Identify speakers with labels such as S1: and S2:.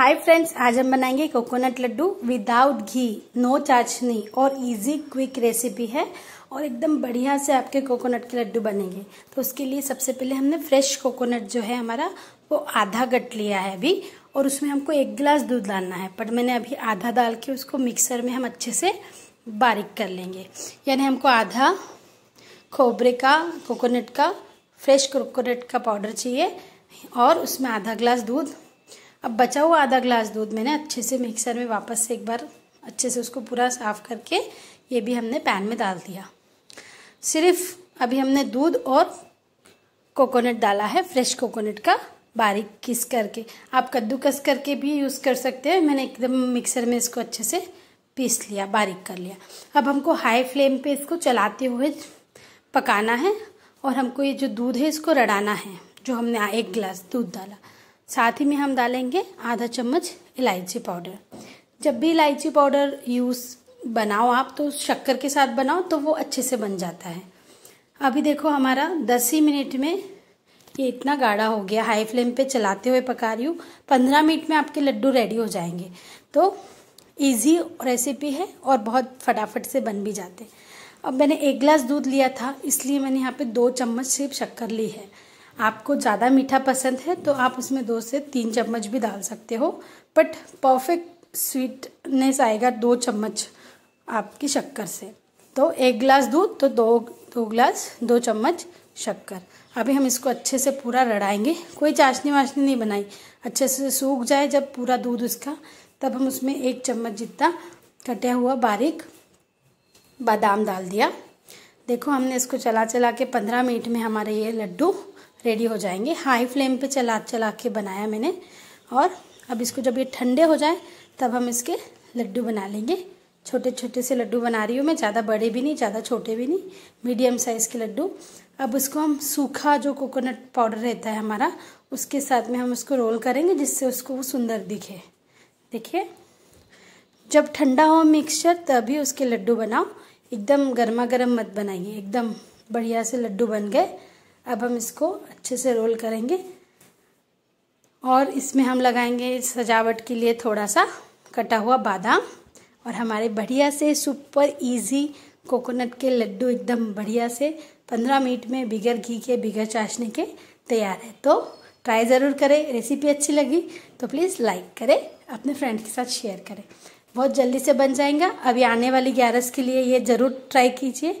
S1: hi friends आज हम बनाएंगे कोकोनट लड्डू विदाउट घी नो चाशनी और इजी क्विक रेसिपी है और एकदम बढ़िया से आपके कोकोनट के लड्डू बनेंगे तो उसके लिए सबसे पहले हमने फ्रेश कोकोनट जो है हमारा वो आधा गट लिया है अभी और उसमें हमको एक गिलास दूध डालना है पर मैंने अभी आधा डाल के उसको मिक्सर में हम अच्छे से बारीक कर लेंगे यानी हमको आधा खोबरे का कोकोनट का फ्रेश कोकोनट का पाउडर चाहिए और उसमें आधा गिलास दूध अब बचा हुआ आधा ग्लास दूध मैंने अच्छे से मिक्सर में वापस से एक बार अच्छे से उसको पूरा साफ़ करके ये भी हमने पैन में डाल दिया सिर्फ अभी हमने दूध और कोकोनट डाला है फ्रेश कोकोनट का बारीक किस करके आप कद्दूकस करके भी यूज़ कर सकते हैं मैंने एकदम मिक्सर में इसको अच्छे से पीस लिया बारीक कर लिया अब हमको हाई फ्लेम पे इसको चलाते हुए पकाना है और हमको ये जो दूध है इसको रड़ाना है जो हमने एक गिलास दूध डाला साथ ही में हम डालेंगे आधा चम्मच इलायची पाउडर जब भी इलायची पाउडर यूज़ बनाओ आप तो शक्कर के साथ बनाओ तो वो अच्छे से बन जाता है अभी देखो हमारा दस ही मिनट में ये इतना गाढ़ा हो गया हाई फ्लेम पे चलाते हुए पका रही हूँ पंद्रह मिनट में आपके लड्डू रेडी हो जाएंगे तो इजी रेसिपी है और बहुत फटाफट से बन भी जाते अब मैंने एक गिलास दूध लिया था इसलिए मैंने यहाँ पे दो चम्मच सिर्फ शक्कर ली है आपको ज़्यादा मीठा पसंद है तो आप उसमें दो से तीन चम्मच भी डाल सकते हो बट परफेक्ट स्वीटनेस आएगा दो चम्मच आपकी शक्कर से तो एक गिलास दूध तो दो दो गिलास दो चम्मच शक्कर अभी हम इसको अच्छे से पूरा रड़ाएंगे कोई चाशनी वाशनी नहीं बनाई अच्छे से सूख जाए जब पूरा दूध उसका तब हम उसमें एक चम्मच जितना कटा हुआ बारीक बादाम डाल दिया देखो हमने इसको चला चला के पंद्रह मिनट में हमारे ये लड्डू रेडी हो जाएंगे हाई फ्लेम पे चला चला के बनाया मैंने और अब इसको जब ये ठंडे हो जाए तब हम इसके लड्डू बना लेंगे छोटे छोटे से लड्डू बना रही हूँ मैं ज़्यादा बड़े भी नहीं ज़्यादा छोटे भी नहीं मीडियम साइज़ के लड्डू अब उसको हम सूखा जो कोकोनट पाउडर रहता है हमारा उसके साथ में हम उसको रोल करेंगे जिससे उसको वो सुंदर दिखे देखिए जब ठंडा हो मिक्सचर तभी उसके लड्डू बनाओ एकदम गर्मा गर्म मत बनाइए एकदम बढ़िया से लड्डू बन गए अब हम इसको अच्छे से रोल करेंगे और इसमें हम लगाएंगे सजावट के लिए थोड़ा सा कटा हुआ बादाम और हमारे बढ़िया से सुपर इजी कोकोनट के लड्डू एकदम बढ़िया से पंद्रह मिनट में बिगर घी के बिगर चाशनी के तैयार है तो ट्राई ज़रूर करें रेसिपी अच्छी लगी तो प्लीज़ लाइक करें अपने फ्रेंड के साथ शेयर करें बहुत जल्दी से बन जाएगा अभी आने वाली ग्यारस के लिए ये ज़रूर ट्राई कीजिए